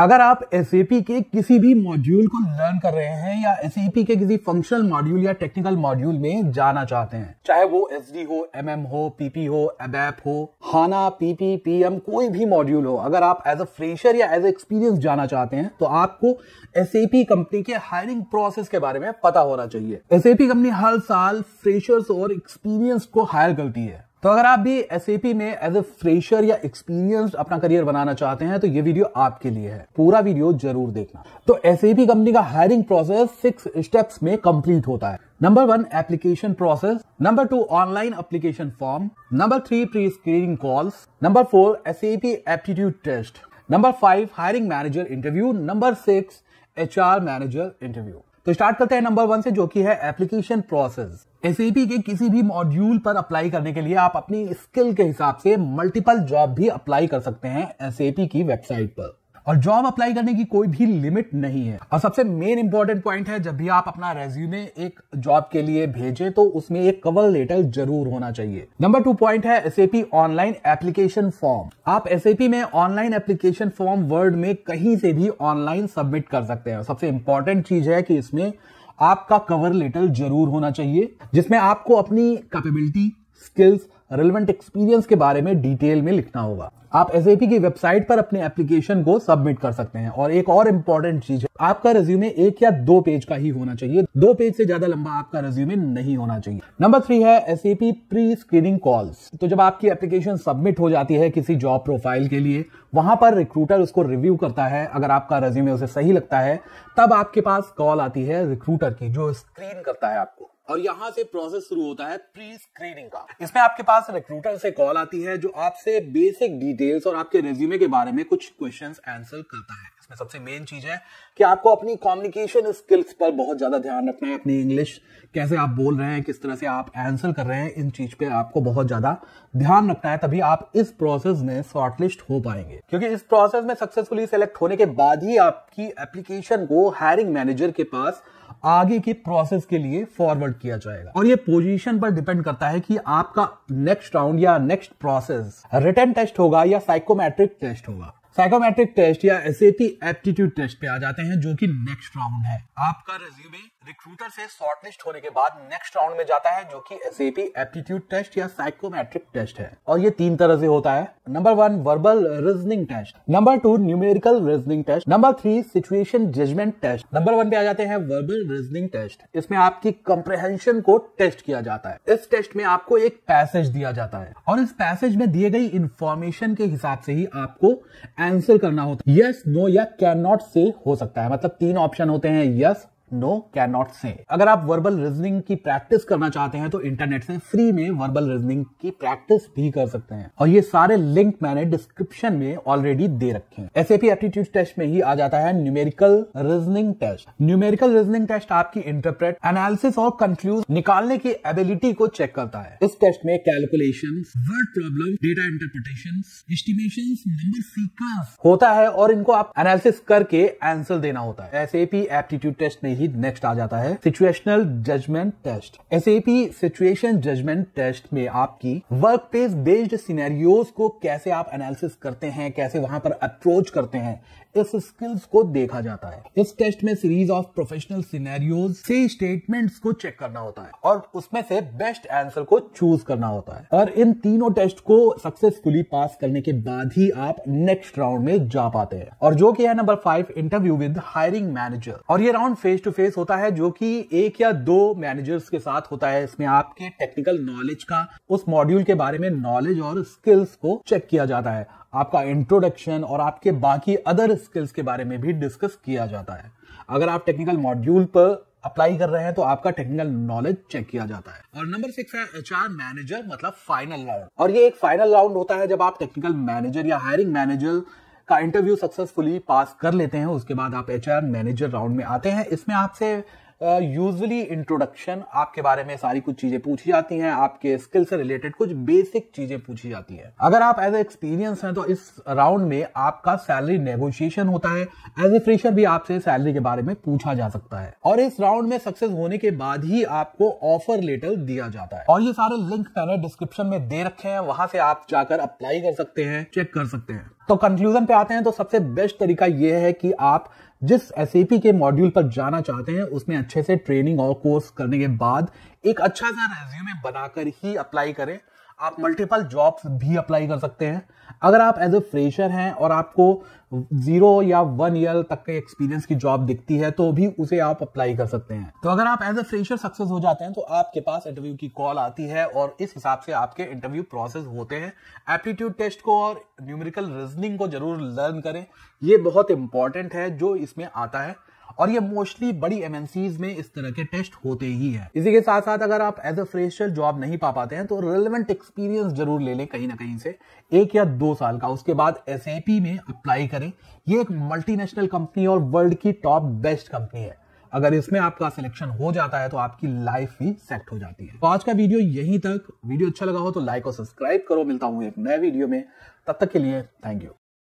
अगर आप एस के किसी भी मॉड्यूल को लर्न कर रहे हैं या एस के किसी फंक्शनल मॉड्यूल या टेक्निकल मॉड्यूल में जाना चाहते हैं चाहे वो एस हो एम MM हो पीपी हो एबैप हो हाना पीपी पीएम कोई भी मॉड्यूल हो अगर आप एज अ फ्रेशर या एज एक्सपीरियंस जाना चाहते हैं तो आपको एस कंपनी के हायरिंग प्रोसेस के बारे में पता होना चाहिए एस कंपनी हर साल फ्रेशर्स और एक्सपीरियंस को हायर करती है तो अगर आप भी एस में एज ए फ्रेशर या एक्सपीरियंस अपना करियर बनाना चाहते हैं तो ये वीडियो आपके लिए है पूरा वीडियो जरूर देखना तो एस कंपनी का हायरिंग प्रोसेस सिक्स स्टेप्स में कंप्लीट होता है number one application process number two online application form number three pre screening calls number four SAP aptitude test number five hiring manager interview number six H manager interview तो start करते हैं number one से जो कि है application process S के किसी भी मॉड्यूल पर अप्लाई करने के लिए आप अपनी स्किल के हिसाब से मल्टीपल जॉब भी अप्लाई कर सकते हैं एस की वेबसाइट पर और जॉब अप्लाई करने की कोई भी लिमिट नहीं है और सबसे मेन इंपॉर्टेंट पॉइंट है जब भी आप अपना रेज्यूमे एक जॉब के लिए भेजें तो उसमें एक कवर लेटर जरूर होना चाहिए नंबर टू पॉइंट है एस ऑनलाइन एप्लीकेशन फॉर्म आप एस में ऑनलाइन एप्लीकेशन फॉर्म वर्ड में कहीं से भी ऑनलाइन सबमिट कर सकते हैं सबसे इंपॉर्टेंट चीज है कि इसमें आपका कवर लेटर जरूर होना चाहिए जिसमें आपको अपनी कैपेबिलिटी स्किल्स रेलिवेंट एक्सपीरियंस के बारे में डिटेल में लिखना होगा आप एस की वेबसाइट पर अपने एप्लीकेशन को सबमिट कर सकते हैं और एक और इम्पोर्टेंट चीज है आपका रेज्यूमे एक या दो पेज का ही होना चाहिए दो पेज से ज्यादा लंबा आपका रेज्यूमे नहीं होना चाहिए नंबर थ्री है एस प्री स्क्रीनिंग कॉल्स तो जब आपकी एप्लीकेशन सबमिट हो जाती है किसी जॉब प्रोफाइल के लिए वहां पर रिक्रूटर उसको रिव्यू करता है अगर आपका रेज्यूमे उसे सही लगता है तब आपके पास कॉल आती है रिक्रूटर की जो स्क्रीन करता है आपको और यहाँ से प्रोसेस शुरू होता है प्री स्क्रीनिंग का इसमें आपके पास रिक्रूटर से कॉल आती है जो आपसे बेसिक डिटेल्स और आपके रेज्यूमे के बारे में कुछ क्वेश्चन आंसर करता है इसमें सबसे मेन चीज है कि आपको अपनी कम्युनिकेशन स्किल्स पर बहुत ज्यादा ध्यान रखना है अपनी इंग्लिश कैसे आप बोल रहे हैं किस तरह से आप आंसर कर रहे हैं इन चीज पे आपको बहुत ज्यादा ध्यान रखना है तभी आप इस प्रोसेस में शॉर्टलिस्ट हो पाएंगे क्योंकि इस प्रोसेस में सक्सेसफुली सेलेक्ट होने के बाद ही आपकी एप्लीकेशन को हायरिंग मैनेजर के पास आगे के प्रोसेस के लिए फॉरवर्ड किया जाएगा और ये पोजीशन पर डिपेंड करता है कि आपका नेक्स्ट राउंड या नेक्स्ट प्रोसेस रिटर्न टेस्ट होगा या साइकोमेट्रिक टेस्ट होगा साइकोमेट्रिक टेस्ट या एस एप्टीट्यूड टेस्ट पे आ जाते हैं जो कि नेक्स्ट राउंड है आपका रेज्यूमे रिक्रूटर से शॉर्टलिस्ट होने के बाद नेक्स्ट राउंड में जाता है जो कि एसएपी एप्टीट्यूड टेस्ट या साइकोमेट्रिक टेस्ट है और ये तीन तरह से होता है number one verbal reasoning test number two numerical reasoning test number three situation judgement test number one पे आ जाते हैं वर्बल रीजनिंग टेस्ट इसमें आपकी कंप्रहेंशन को टेस्ट किया जाता है इस टेस्ट में आपको एक पैसेज दिया जाता है और इस पैसेज में दिए गई इंफॉर्मेशन के हिसाब से ही आपको आंसर करना होता है यस नो या कैन नॉट से हो सकता है मतलब तीन ऑप्शन होते हैं यस नो कैन नॉट से अगर आप वर्बल रीजनिंग की प्रैक्टिस करना चाहते हैं तो इंटरनेट से फ्री में वर्बल रीजनिंग की प्रैक्टिस भी कर सकते हैं और ये सारे लिंक मैंने डिस्क्रिप्शन में ऑलरेडी दे रखे हैं एस एप्टीट्यूड टेस्ट में ही आ जाता है numerical reasoning test numerical reasoning test आपकी इंटरप्रेट एनालिसिस और कंक्लूज निकालने की एबिलिटी को चेक करता है इस टेस्ट में calculation word problem data interpretation estimation number sequence होता है और इनको आप एनालिसिस करके आंसर देना होता है एस एप्टीट्यूड टेस्ट में ही नेक्स्ट आ जाता है situational judgment test as situation judgement test में आपकी वर्क प्लेस बेस्ड सिनेरियोज को कैसे आप एनालिसिस करते हैं कैसे वहां पर अप्रोच करते हैं इस स्किल्स को देखा जाता है इस टेस्ट में सीरीज ऑफ प्रोफेशनल सिनेरियोज से स्टेटमेंट्स को चेक करना होता है और उसमें से बेस्ट आंसर को चूज करना होता है और इन तीनों टेस्ट को सक्सेसफुली पास करने के बाद ही आप नेक्स्ट राउंड में जा पाते हैं और जो कि है number five interview with hiring manager और ये round face to to face होता है जो कि एक या दो मैनेजर्स के साथ होता है इसमें आपके टेक्निकल नॉलेज का उस मॉड्यूल के बारे में नॉलेज और स्किल्स को चेक किया जाता है आपका इंट्रोडक्शन और आपके बाकी अदर स्किल्स के बारे में भी डिस्कस किया जाता है अगर आप टेक्निकल मॉड्यूल पर अप्लाई कर रहे हैं तो आपका टेक्निकल नॉलेज चेक किया जाता है और नंबर सिक्स है एच मैनेजर मतलब फाइनल राउंड और ये एक फाइनल राउंड होता है जब आप टेक्निकल मैनेजर या हायरिंग मैनेजर का इंटरव्यू सक्सेसफुली पास कर लेते हैं उसके बाद आप एच मैनेजर राउंड में आते हैं इसमें आपसे यूजली uh, इंट्रोडक्शन आपके बारे में सारी कुछ चीजें पूछी जाती हैं आपके स्किल से रिलेटेड कुछ बेसिक चीजें पूछी जाती हैं अगर आप एज ए एक्सपीरियंस हैं तो इस राउंड में आपका सैलरी नेगोशिएशन होता है एज ए फ्रेशर भी आपसे सैलरी के बारे में पूछा जा सकता है और इस राउंड में सक्सेस होने के बाद ही आपको ऑफर लेटर दिया जाता है और ये सारे लिंक मैंने डिस्क्रिप्शन में दे रखे हैं वहां से आप जाकर अप्लाई कर सकते हैं चेक कर सकते हैं तो कंक्लूजन पे आते हैं तो सबसे बेस्ट तरीका यह है कि आप जिस एस के मॉड्यूल पर जाना चाहते हैं उसमें अच्छे से ट्रेनिंग और कोर्स करने के बाद एक अच्छा सा रेज्यूमे बनाकर ही अप्लाई करें आप मल्टीपल जॉब्स भी अप्लाई कर सकते हैं अगर आप एज ए फ्रेशर हैं और आपको जीरो या वन ईयर तक के एक्सपीरियंस की जॉब दिखती है तो भी उसे आप अप्लाई कर सकते हैं तो अगर आप एज ए फ्रेशर सक्सेस हो जाते हैं तो आपके पास इंटरव्यू की कॉल आती है और इस हिसाब से आपके इंटरव्यू प्रोसेस होते हैं एप्टीट्यूड टेस्ट को और न्यूमेरिकल रीजनिंग को जरूर लर्न करें ये बहुत इंपॉर्टेंट है जो इसमें आता है और ये मोस्टली बड़ी एमएनसीज में इस तरह के टेस्ट होते ही है इसी के साथ साथ अगर आप एज अ फ्रेशर जॉब नहीं पा पाते हैं तो रिलेवेंट एक्सपीरियंस जरूर ले लें कहीं ना कहीं से एक या दो साल का उसके बाद एस में अप्लाई करें ये एक मल्टीनेशनल कंपनी और वर्ल्ड की टॉप बेस्ट कंपनी है अगर इसमें आपका सिलेक्शन हो जाता है तो आपकी लाइफ भी सेट हो जाती है तो आज का वीडियो यहीं तक वीडियो अच्छा लगा हो तो लाइक और सब्सक्राइब करो मिलता हूँ एक नए वीडियो में तब तक के लिए थैंक यू